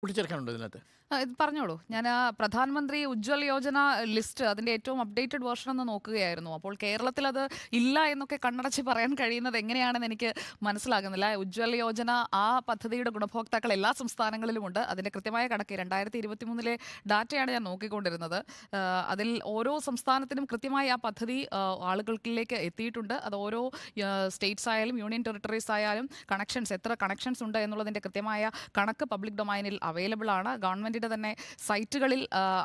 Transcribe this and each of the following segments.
കൂട്ടിച്ചേർക്കാനുണ്ടോ പറഞ്ഞോളൂ ഞാൻ ആ പ്രധാനമന്ത്രി ഉജ്ജ്വൽ യോജന ലിസ്റ്റ് അതിന്റെ ഏറ്റവും അപ്ഡേറ്റഡ് വേർഷൻ ഒന്ന് നോക്കുകയായിരുന്നു അപ്പോൾ കേരളത്തിൽ അത് ഇല്ല എന്നൊക്കെ കണ്ണടച്ച് പറയാൻ കഴിയുന്നത് എങ്ങനെയാണെന്ന് എനിക്ക് മനസ്സിലാകുന്നില്ല ഉജ്ജ്വൽ യോജന ആ പദ്ധതിയുടെ ഗുണഭോക്താക്കൾ എല്ലാ സംസ്ഥാനങ്ങളിലുമുണ്ട് അതിന്റെ കൃത്യമായ കണക്ക് രണ്ടായിരത്തി ഇരുപത്തി മൂന്നിലെ ഡാറ്റയാണ് ഞാൻ നോക്കിക്കൊണ്ടിരുന്നത് അതിൽ ഓരോ സംസ്ഥാനത്തിനും കൃത്യമായി ആ പദ്ധതി ആളുകൾക്കിലേക്ക് എത്തിയിട്ടുണ്ട് അത് ഓരോ സ്റ്റേറ്റ്സ് ആയാലും യൂണിയൻ ടെറിട്ടറീസ് ആയാലും കണക്ഷൻസ് എത്ര കണക്ഷൻസ് ഉണ്ട് എന്നുള്ളതിന്റെ കൃത്യമായ കണക്ക് പബ്ലിക് ഡൊമൈനിൽ അവൈലബിൾ ആണ് ഗവൺമെന്റിന്റെ തന്നെ സൈറ്റുകളിൽ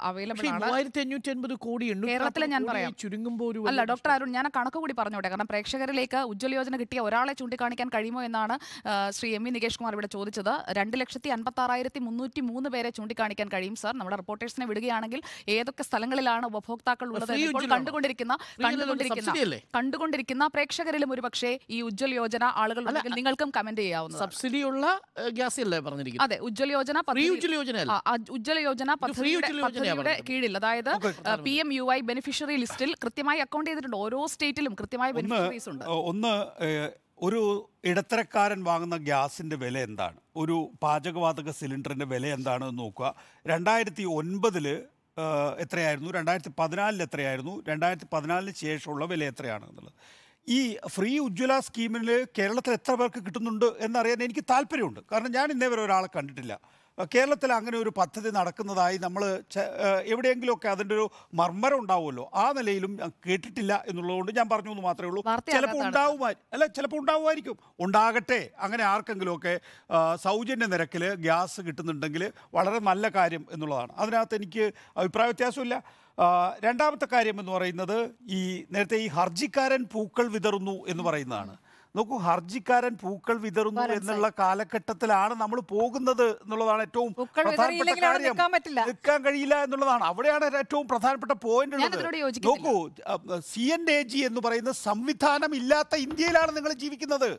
അവൈലബിൾ ആണ് കോടി കേരളത്തിലെ ഞാൻ പറയാം ചുരുങ്ങുമ്പോൾ അല്ല ഡോക്ടർ അരുൺ ഞാൻ കണക്ക് കൂടി പറഞ്ഞോട്ടെ കാരണം പ്രേക്ഷകരിലേക്ക് ഉജ്ജ്വല യോജന കിട്ടിയ ഒരാളെ ചൂണ്ടിക്കാണിക്കാൻ കഴിയുമോ എന്നാണ് ശ്രീ എം വി നികേഷ് കുമാർ ഇവിടെ ചോദിച്ചത് രണ്ട് ലക്ഷത്തി അൻപത്തി ആറായിരത്തി മുന്നൂറ്റി മൂന്ന് പേരെ ചൂണ്ടിക്കാണിക്കാൻ കഴിയും സാർ നമ്മുടെ റിപ്പോർട്ടേഴ്സിനെ വിടുകയാണെങ്കിൽ ഏതൊക്കെ സ്ഥലങ്ങളിലാണ് ഉപഭോക്താക്കൾ ഉള്ളത് ഇപ്പോൾ കണ്ടുകൊണ്ടിരിക്കുന്ന കണ്ടുകൊണ്ടിരിക്കുന്ന കണ്ടുകൊണ്ടിരിക്കുന്ന പ്രേക്ഷകരിലും പക്ഷേ ഈ ഉജ്ജ്വല യോജന ആളുകൾ നിങ്ങൾക്കും കമന്റ് ചെയ്യാവുന്ന സബ്സിഡിയുള്ള ഗ്യാസ് അല്ലേ അതെ ഉജ്ജ്വല യോജന ഉജ്ജ്വല യോജന പദ്ധതിയുടെ കീഴിൽ അതായത് P M U I beneficiary ലിസ്റ്റിൽ കൃത്യമായി അക്കൗണ്ട് ചെയ്തിട്ടുണ്ട് ഓരോ സ്റ്റേറ്റിലും കൃത്യമായ ബെനിഫിഷ്യറീസ് ഉണ്ട് ഒന്ന് ഒരു ഇടത്തരക്കാരൻ വാങ്ങുന്ന ഗ്യാസിൻ്റെ വില എന്താണ് ഒരു പാചകവാതക സിലിണ്ടറിൻ്റെ വില എന്താണ് എന്ന് നോക്കുക രണ്ടായിരത്തി ഒൻപതിൽ എത്രയായിരുന്നു രണ്ടായിരത്തി പതിനാലിൽ എത്രയായിരുന്നു രണ്ടായിരത്തി പതിനാലിന് ശേഷമുള്ള വില എത്രയാണ് എന്നുള്ളത് ഈ ഫ്രീ ഉജ്ജ്വല സ്കീമിൽ കേരളത്തിൽ എത്ര പേർക്ക് കിട്ടുന്നുണ്ട് എന്നറിയാൻ എനിക്ക് താല്പര്യമുണ്ട് കാരണം ഞാൻ ഇന്നേ വരെ ഒരാളെ കണ്ടിട്ടില്ല കേരളത്തിൽ അങ്ങനെ ഒരു പദ്ധതി നടക്കുന്നതായി നമ്മൾ എവിടെയെങ്കിലുമൊക്കെ അതിൻ്റെ ഒരു മർമ്മരം ഉണ്ടാവുമല്ലോ ആ നിലയിലും കേട്ടിട്ടില്ല എന്നുള്ളതുകൊണ്ട് ഞാൻ പറഞ്ഞു എന്ന് മാത്രമേ ഉള്ളൂ ചിലപ്പോൾ ഉണ്ടാവുമായി അല്ല ചിലപ്പോൾ ഉണ്ടാവുമായിരിക്കും ഉണ്ടാകട്ടെ അങ്ങനെ ആർക്കെങ്കിലുമൊക്കെ സൗജന്യ നിരക്കിൽ ഗ്യാസ് കിട്ടുന്നുണ്ടെങ്കിൽ വളരെ നല്ല കാര്യം എന്നുള്ളതാണ് അതിനകത്ത് എനിക്ക് അഭിപ്രായ വ്യത്യാസമില്ല രണ്ടാമത്തെ കാര്യം എന്ന് പറയുന്നത് ഈ നേരത്തെ ഈ ഹർജിക്കാരൻ പൂക്കൾ വിതറുന്നു എന്ന് പറയുന്നതാണ് നോക്കൂ ഹർജിക്കാരൻ പൂക്കൾ വിതറുന്നു എന്നുള്ള കാലഘട്ടത്തിലാണ് നമ്മൾ പോകുന്നത് എന്നുള്ളതാണ് ഏറ്റവും പ്രധാനപ്പെട്ട കാര്യം നിൽക്കാൻ കഴിയില്ല എന്നുള്ളതാണ് അവിടെയാണ് ഏറ്റവും പ്രധാനപ്പെട്ട പോയിന്റ് ഉള്ളത് നോക്കൂ സി എൻ എ ജി എന്ന് പറയുന്ന സംവിധാനം ഇല്ലാത്ത ഇന്ത്യയിലാണ് നിങ്ങൾ ജീവിക്കുന്നത്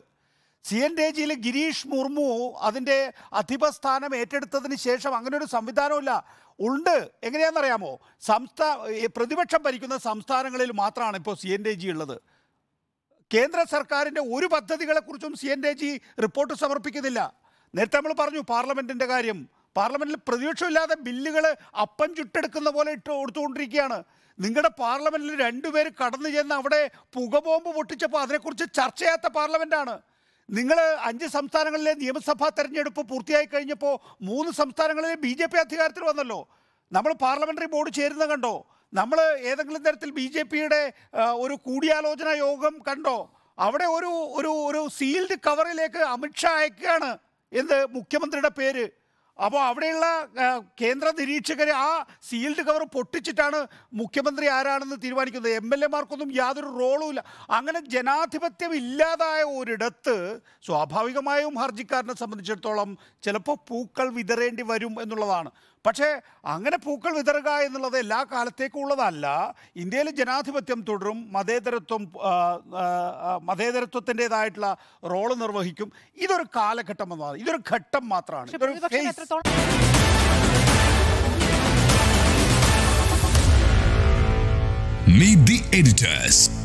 സി എൻ ഡി ജിയിൽ ഗിരീഷ് മുർമു അതിൻ്റെ അധിപ സ്ഥാനം ഏറ്റെടുത്തതിന് ശേഷം അങ്ങനെ ഒരു സംവിധാനമില്ല ഉണ്ട് എങ്ങനെയാണെന്നറിയാമോ സംസ്ഥാന പ്രതിപക്ഷം ഭരിക്കുന്ന സംസ്ഥാനങ്ങളിൽ മാത്രമാണ് ഇപ്പോൾ സി എൻ ഡി ജി ഉള്ളത് കേന്ദ്ര സർക്കാരിൻ്റെ ഒരു പദ്ധതികളെക്കുറിച്ചും C and A G report സമർപ്പിക്കുന്നില്ല നേരത്തെ നമ്മൾ പറഞ്ഞു പാർലമെൻറ്റിൻ്റെ കാര്യം പാർലമെൻറ്റിൽ പ്രതിപക്ഷമില്ലാതെ ബില്ലുകൾ അപ്പം ചുട്ടെടുക്കുന്ന പോലെ ഇട്ട് കൊടുത്തുകൊണ്ടിരിക്കുകയാണ് നിങ്ങളുടെ പാർലമെൻറ്റിൽ രണ്ടുപേർ കടന്നു ചെന്ന് അവിടെ പുകബോംബ് പൊട്ടിച്ചപ്പോൾ അതിനെക്കുറിച്ച് ചർച്ച ചെയ്യാത്ത പാർലമെൻറ്റാണ് നിങ്ങൾ അഞ്ച് സംസ്ഥാനങ്ങളിലെ നിയമസഭാ തെരഞ്ഞെടുപ്പ് പൂർത്തിയായി കഴിഞ്ഞപ്പോൾ മൂന്ന് സംസ്ഥാനങ്ങളിലെ ബി ജെ പി അധികാരത്തിൽ വന്നല്ലോ നമ്മൾ പാർലമെൻ്ററി ബോർഡ് ചേരുന്ന കണ്ടോ നമ്മൾ ഏതെങ്കിലും തരത്തിൽ ബി ജെ പിയുടെ ഒരു കൂടിയാലോചന യോഗം കണ്ടോ അവിടെ ഒരു ഒരു ഒരു സീൽഡ് കവറിലേക്ക് അമിത്ഷാ അയക്കുകയാണ് എന്ത് മുഖ്യമന്ത്രിയുടെ പേര് അപ്പോൾ അവിടെയുള്ള കേന്ദ്ര നിരീക്ഷകർ ആ സീൽഡ് കവർ പൊട്ടിച്ചിട്ടാണ് മുഖ്യമന്ത്രി ആരാണെന്ന് തീരുമാനിക്കുന്നത് എം എൽ എമാർക്കൊന്നും യാതൊരു റോളും ഇല്ല അങ്ങനെ ജനാധിപത്യം ഇല്ലാതായ ഒരിടത്ത് സ്വാഭാവികമായും ഹർജിക്കാരനെ സംബന്ധിച്ചിടത്തോളം ചിലപ്പോൾ പൂക്കൾ വിതറേണ്ടി വരും എന്നുള്ളതാണ് പക്ഷേ അങ്ങനെ പൂക്കൾ വിതറുക എന്നുള്ളത് എല്ലാ കാലത്തേക്കും ഉള്ളതല്ല ഇന്ത്യയിൽ ജനാധിപത്യം തുടരും മതേതരത്വം മതേതരത്വത്തിൻ്റെതായിട്ടുള്ള റോള് നിർവഹിക്കും ഇതൊരു കാലഘട്ടം എന്നതാണ് ഇതൊരു ഘട്ടം മാത്രമാണ് Meet the editors.